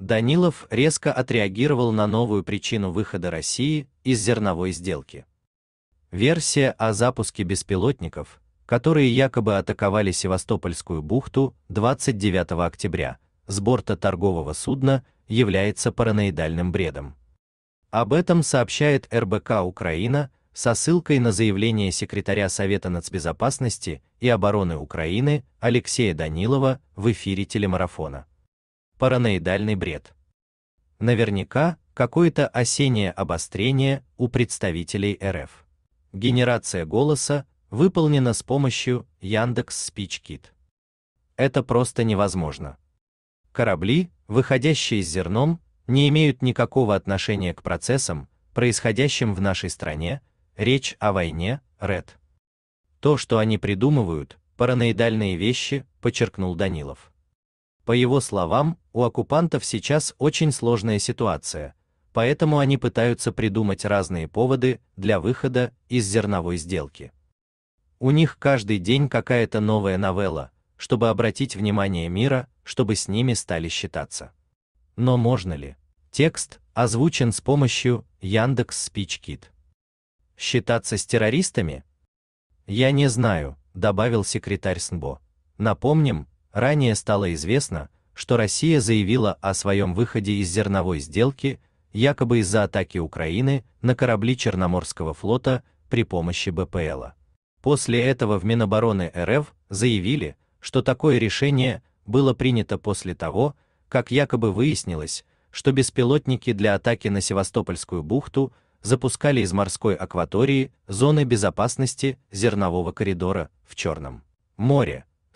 Данилов резко отреагировал на новую причину выхода России из зерновой сделки. Версия о запуске беспилотников, которые якобы атаковали Севастопольскую бухту 29 октября с борта торгового судна, является параноидальным бредом. Об этом сообщает РБК Украина со ссылкой на заявление секретаря Совета нацбезопасности и обороны Украины Алексея Данилова в эфире телемарафона параноидальный бред. Наверняка какое-то осеннее обострение у представителей РФ. Генерация голоса выполнена с помощью Яндекс Speech Это просто невозможно. Корабли, выходящие с зерном, не имеют никакого отношения к процессам, происходящим в нашей стране, речь о войне, Ред. То, что они придумывают, параноидальные вещи, подчеркнул Данилов. По его словам, у оккупантов сейчас очень сложная ситуация, поэтому они пытаются придумать разные поводы для выхода из зерновой сделки. У них каждый день какая-то новая новелла, чтобы обратить внимание мира, чтобы с ними стали считаться. Но можно ли? Текст озвучен с помощью Яндекс Спичкит. Считаться с террористами? Я не знаю, добавил секретарь СНБО. Напомним, Ранее стало известно, что Россия заявила о своем выходе из зерновой сделки, якобы из-за атаки Украины на корабли Черноморского флота при помощи БПЛа. После этого в Минобороны РФ заявили, что такое решение было принято после того, как якобы выяснилось, что беспилотники для атаки на Севастопольскую бухту запускали из морской акватории зоны безопасности зернового коридора в Черном море.